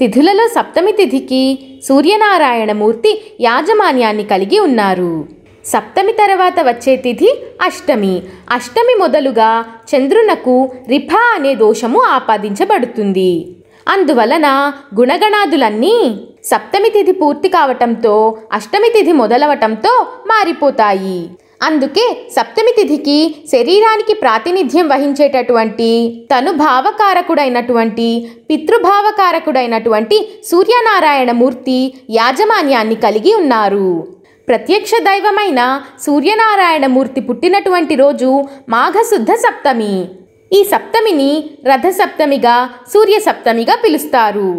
తిథులలో సప్తమి తిథికి సూర్యనారాయణమూర్తి యాజమాన్యాన్ని కలిగి ఉన్నారు సప్తమి తర్వాత వచ్చే తిథి అష్టమి అష్టమి మొదలుగా చంద్రునకు రిఫ అనే దోషము ఆపాదించబడుతుంది అందువలన గుణగణాదులన్నీ సప్తమి తిథి పూర్తి కావటంతో అష్టమి తిథి మొదలవటంతో మారిపోతాయి అందుకే సప్తమి తిథికి శరీరానికి ప్రాతినిధ్యం వహించేటటువంటి తను భావకారకుడైనటువంటి పితృభావకారకుడైనటువంటి సూర్యనారాయణమూర్తి యాజమాన్యాన్ని కలిగి ఉన్నారు ప్రత్యక్ష దైవమైన సూర్యనారాయణమూర్తి పుట్టినటువంటి రోజు మాఘశుద్ధ సప్తమి ఈ సప్తమిని రథసప్తమిగా సూర్యసప్తమిగా పిలుస్తారు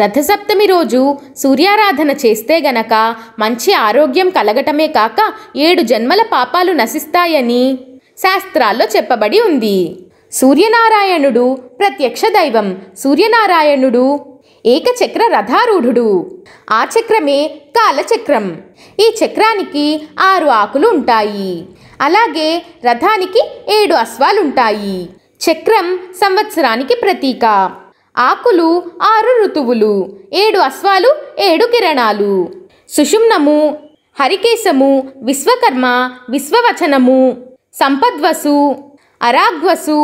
రథసప్తమి రోజు సూర్యారాధన చేస్తే గనక మంచి ఆరోగ్యం కలగటమే కాక ఏడు జన్మల పాపాలు నశిస్తాయని శాస్త్రాల్లో చెప్పబడి ఉంది సూర్యనారాయణుడు ప్రత్యక్ష దైవం సూర్యనారాయణుడు ఏకచక్ర రథారూఢుడు ఆ చక్రమే కాలచక్రం ఈ చక్రానికి ఆరు ఆకులు ఉంటాయి అలాగే రథానికి ఏడు అశ్వాలుంటాయి చక్రం సంవత్సరానికి ప్రతీక ఆకులు ఆరు ఋతువులు ఏడు అశ్వాలు ఏడు కిరణాలు సుషుమ్నము హరికేశము విశ్వకర్మ విశ్వవచనము సంపద్వసు అరాగ్వసు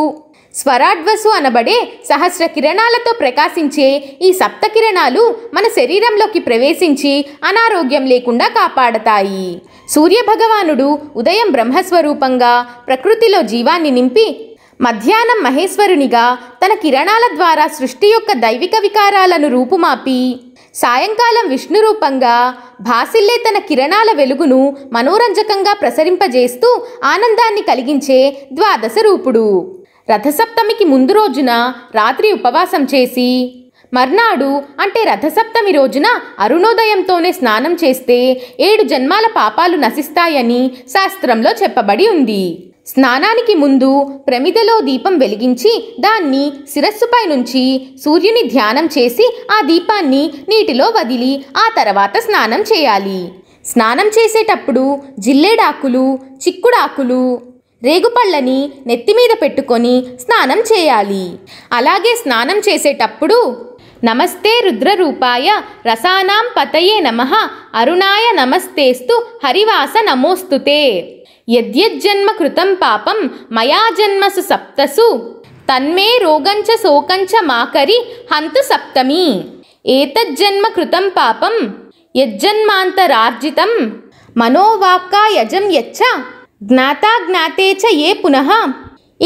స్వరాడ్వసు అనబడే సహస్ర కిరణాలతో ప్రకాశించే ఈ సప్త కిరణాలు మన శరీరంలోకి ప్రవేశించి అనారోగ్యం లేకుండా కాపాడతాయి సూర్యభగవానుడు ఉదయం బ్రహ్మస్వరూపంగా ప్రకృతిలో జీవాన్ని నింపి మధ్యాహ్నం మహేశ్వరునిగా తన కిరణాల ద్వారా సృష్టి యొక్క దైవిక వికారాలను రూపుమాపి సాయంకాలం విష్ణు రూపంగా భాసిల్లే తన కిరణాల వెలుగును మనోరంజకంగా ప్రసరింపజేస్తూ ఆనందాన్ని కలిగించే ద్వాదశ రూపుడు రథసప్తమికి ముందు రోజున రాత్రి ఉపవాసం చేసి మర్నాడు అంటే రథసప్తమి రోజున అరుణోదయంతోనే స్నానం చేస్తే ఏడు జన్మాల పాపాలు నశిస్తాయని శాస్త్రంలో చెప్పబడి ఉంది స్నానానికి ముందు ప్రమిదలో దీపం వెలిగించి దాన్ని శిరస్సుపై నుంచి సూర్యుని ధ్యానం చేసి ఆ దీపాన్ని నీటిలో వదిలి ఆ తర్వాత స్నానం చేయాలి స్నానం చేసేటప్పుడు జిల్లేడాకులు చిక్కుడాకులు రేగుపళ్ళని నెత్తిమీద పెట్టుకొని స్నానం చేయాలి అలాగే స్నానం చేసేటప్పుడు నమస్తే రుద్రరూపాయ రసానాం పతయే నమ అరుణాయ నమస్తేస్తు హరివాస నమోస్తుతే యద్యజ్జన్మ కృతం పాపం మయా జన్మసు సప్తసు తన్మే రోగంచ శోకంచ మాకరి హంతు సప్తమి ఏతజ్జన్మ కృతం పాపం యజ్జన్మాంతరార్జితం మనోవాక్కా యజం యచ్చ జ్ఞాతా జ్ఞాతే చ ఏ పునః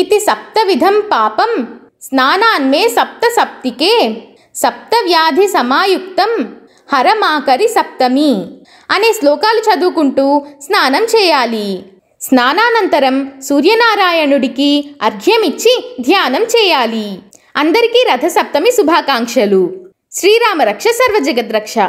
ఇది సప్తవిధం పాపం స్నానాన్మే సప్త సప్తికే సప్తవ్యాధి సమాయుక్తం హరమాకరి సప్తమి అనే శ్లోకాలు చదువుకుంటూ స్నానం చేయాలి స్నానానంతరం సూర్యనారాయణుడికి అర్ఘ్యమిచ్చి ధ్యానం చేయాలి అందరికీ రథసప్తమి శుభాకాంక్షలు శ్రీరామరక్ష సర్వజగద్రక్ష